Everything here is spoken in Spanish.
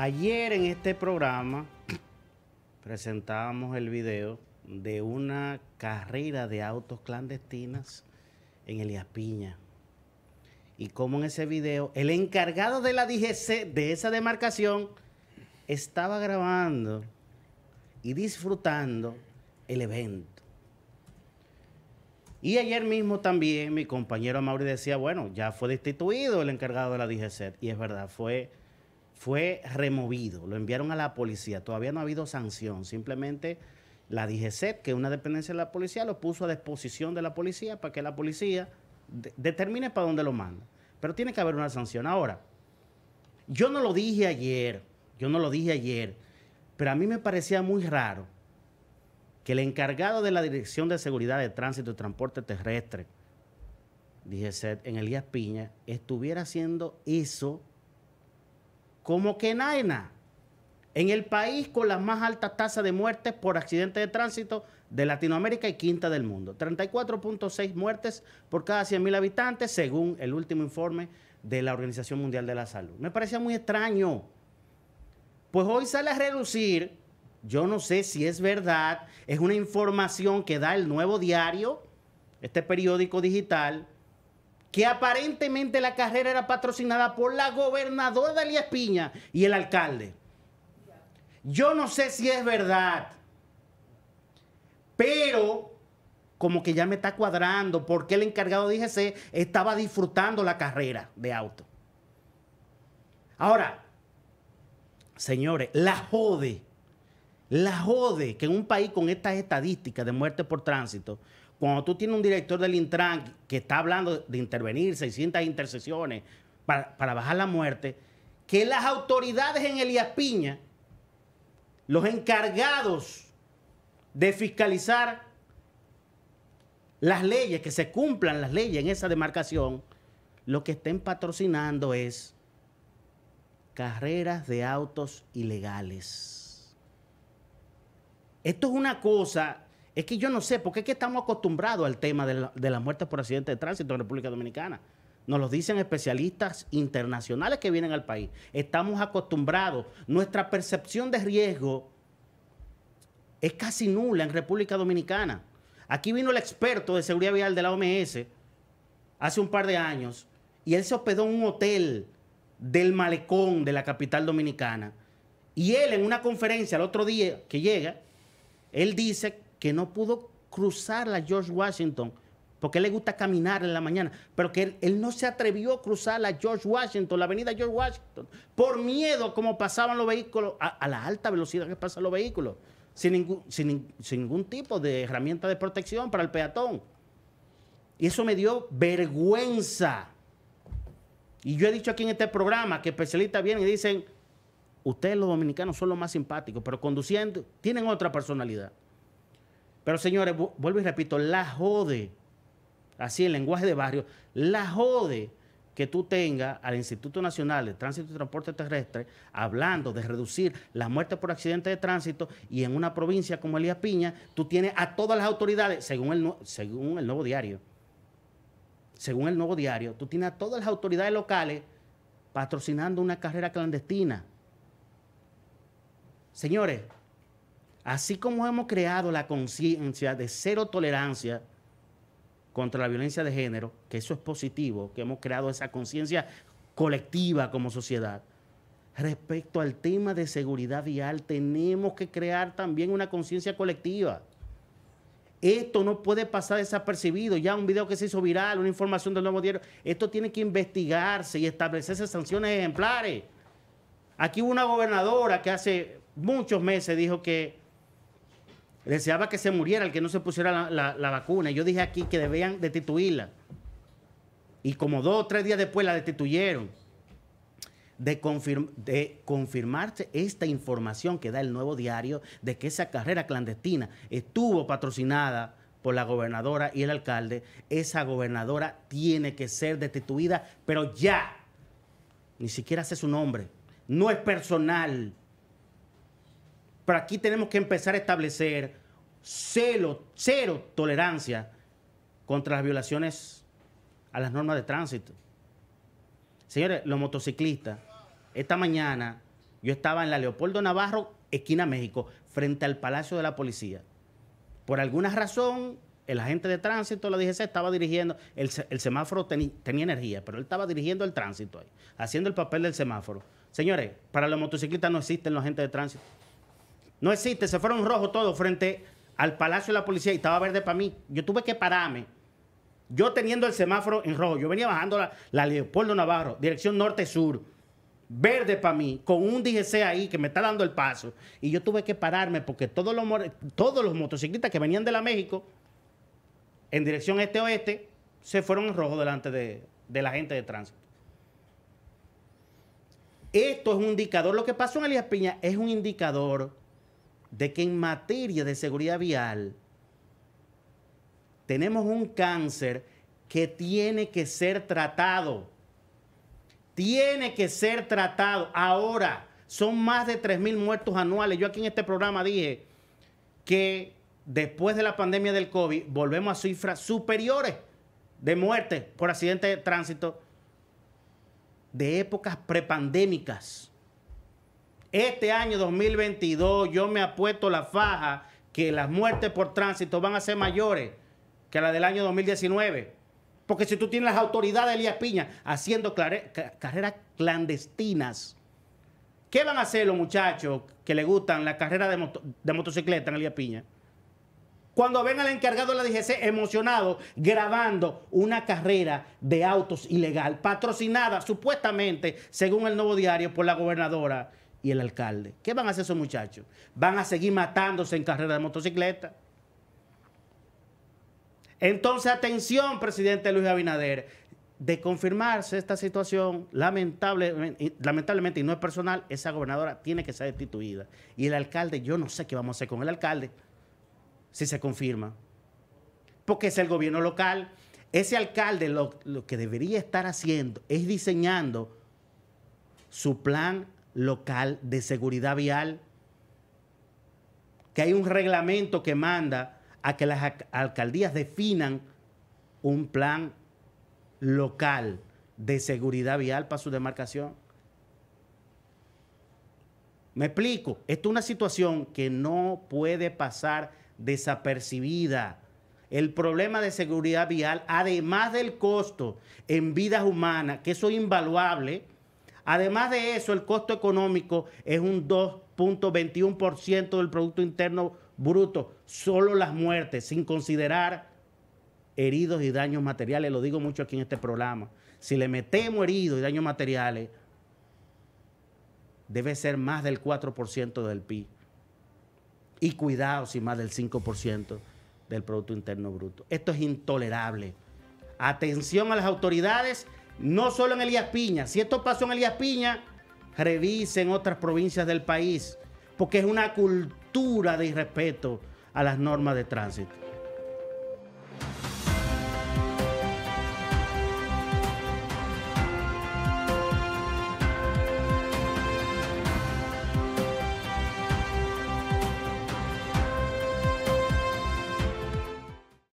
Ayer en este programa presentábamos el video de una carrera de autos clandestinas en Elías Piña. Y como en ese video, el encargado de la DGC de esa demarcación estaba grabando y disfrutando el evento. Y ayer mismo también mi compañero Mauri decía, bueno, ya fue destituido el encargado de la DGC. Y es verdad, fue fue removido, lo enviaron a la policía. Todavía no ha habido sanción, simplemente la DGCET, que es una dependencia de la policía, lo puso a disposición de la policía para que la policía determine para dónde lo manda. Pero tiene que haber una sanción. Ahora, yo no lo dije ayer, yo no lo dije ayer, pero a mí me parecía muy raro que el encargado de la Dirección de Seguridad de Tránsito y Transporte Terrestre, DGCET, en Elías Piña, estuviera haciendo eso como que en el país con la más alta tasa de muertes por accidentes de tránsito de Latinoamérica y quinta del mundo. 34.6 muertes por cada 100.000 habitantes, según el último informe de la Organización Mundial de la Salud. Me parecía muy extraño. Pues hoy sale a reducir, yo no sé si es verdad, es una información que da el nuevo diario, este periódico digital, que aparentemente la carrera era patrocinada por la gobernadora Alias Piña y el alcalde. Yo no sé si es verdad, pero como que ya me está cuadrando porque el encargado de IGC estaba disfrutando la carrera de auto. Ahora, señores, la jode, la jode que en un país con estas estadísticas de muerte por tránsito, cuando tú tienes un director del Intran que está hablando de intervenir 600 intercesiones para, para bajar la muerte, que las autoridades en Elías Piña, los encargados de fiscalizar las leyes, que se cumplan las leyes en esa demarcación, lo que estén patrocinando es carreras de autos ilegales. Esto es una cosa es que yo no sé, porque es que estamos acostumbrados al tema de, las muertes por accidente de tránsito en República Dominicana. Nos lo dicen especialistas internacionales que vienen al país. Estamos acostumbrados. Nuestra percepción de riesgo es casi nula en República Dominicana. Aquí vino el experto de seguridad vial de la OMS hace un par de años y él se hospedó en un hotel del malecón de la capital dominicana. Y él en una conferencia el otro día que llega, él dice que no pudo cruzar la George Washington, porque le gusta caminar en la mañana, pero que él, no se atrevió a cruzar la George Washington, la avenida George Washington, por miedo como pasaban los vehículos, a, la alta velocidad que pasan los vehículos, sin ningún, sin ningún tipo de herramienta de protección para el peatón. Y eso me dio vergüenza. Y yo he dicho aquí en este programa que especialistas vienen y dicen, ustedes los dominicanos son los más simpáticos, pero conduciendo tienen otra personalidad. Pero señores, vuelvo y repito, la jode, así en lenguaje de barrio, la jode que tú tengas al Instituto Nacional de Tránsito y Transporte Terrestre hablando de reducir las muertes por accidentes de tránsito y en una provincia como Elías Piña, tú tienes a todas las autoridades, según el, según el nuevo diario, según el nuevo diario, tú tienes a todas las autoridades locales patrocinando una carrera clandestina. Señores, Así como hemos creado la conciencia de cero tolerancia contra la violencia de género, que eso es positivo, que hemos creado esa conciencia colectiva como sociedad, respecto al tema de seguridad vial, tenemos que crear también una conciencia colectiva. Esto no puede pasar desapercibido. Ya un video que se hizo viral, una información del nuevo diario. Esto tiene que investigarse y establecerse sanciones ejemplares. Aquí hubo una gobernadora que hace muchos meses dijo que deseaba que se muriera el que no se pusiera la, vacuna. yo dije aquí que debían destituirla. Y como dos o tres días después la destituyeron. De, de, confirmarse esta información que da el nuevo diario de que esa carrera clandestina estuvo patrocinada por la gobernadora y el alcalde, esa gobernadora tiene que ser destituida, pero ya. Ni siquiera hace su nombre. No es personal. Pero aquí tenemos que empezar a establecer cero, cero tolerancia contra las violaciones a las normas de tránsito. Señores, los motociclistas, esta mañana yo estaba en la Leopoldo Navarro, esquina México, frente al Palacio de la Policía. Por alguna razón, el agente de tránsito, la DGC, estaba dirigiendo, el, semáforo tenía energía, pero él estaba dirigiendo el tránsito ahí, haciendo el papel del semáforo. Señores, para los motociclistas no existen los agentes de tránsito. No existe, se fueron rojos todos frente al Palacio de la Policía y estaba verde para mí. Yo tuve que pararme. Yo teniendo el semáforo en rojo, yo venía bajando la, Leopoldo Navarro, dirección norte-sur, verde para mí, con un DGC ahí que me está dando el paso. Y yo tuve que pararme porque todos los, todos los motociclistas que venían de la México, en dirección este-oeste, se fueron en rojo delante de, de la gente de tránsito. Esto es un indicador. Lo que pasó en Elías Piña es un indicador de que en materia de seguridad vial tenemos un cáncer que tiene que ser tratado. Tiene que ser tratado ahora. Son más de 3.000 muertos anuales. Yo aquí en este programa dije que después de la pandemia del COVID volvemos a cifras superiores de muertes por accidente de tránsito de épocas prepandémicas. Este año 2022 yo me apuesto la faja que las muertes por tránsito van a ser mayores que las del año 2019. Porque si tú tienes las autoridades de Elías Piña haciendo carreras clandestinas, ¿qué van a hacer los muchachos que le gustan la carrera de, de motocicleta en Elías Piña? Cuando ven al encargado de la DGC emocionado grabando una carrera de autos ilegal, patrocinada supuestamente, según el nuevo diario, por la gobernadora y el alcalde. ¿Qué van a hacer esos muchachos? Van a seguir matándose en carrera de motocicleta. Entonces, atención, presidente Luis Abinader. De confirmarse esta situación, lamentable, lamentablemente, y no es personal, esa gobernadora tiene que ser destituida. Y el alcalde, yo no sé qué vamos a hacer con el alcalde si se confirma. Porque es el gobierno local. Ese alcalde lo, lo que debería estar haciendo es diseñando su plan local de seguridad vial, que hay un reglamento que manda a que las alcaldías definan un plan local de seguridad vial para su demarcación. Me explico, esto es una situación que no puede pasar desapercibida. El problema de seguridad vial, además del costo en vidas humanas, que eso es invaluable, Además de eso, el costo económico es un 2.21% del Producto Interno Bruto, solo las muertes, sin considerar heridos y daños materiales, lo digo mucho aquí en este programa. Si le metemos heridos y daños materiales, debe ser más del 4% del PIB. Y cuidado si más del 5% del Producto Interno Bruto. Esto es intolerable. Atención a las autoridades no solo en Elías Piña. Si esto pasó en Elías Piña, revisen otras provincias del país, porque es una cultura de irrespeto a las normas de tránsito.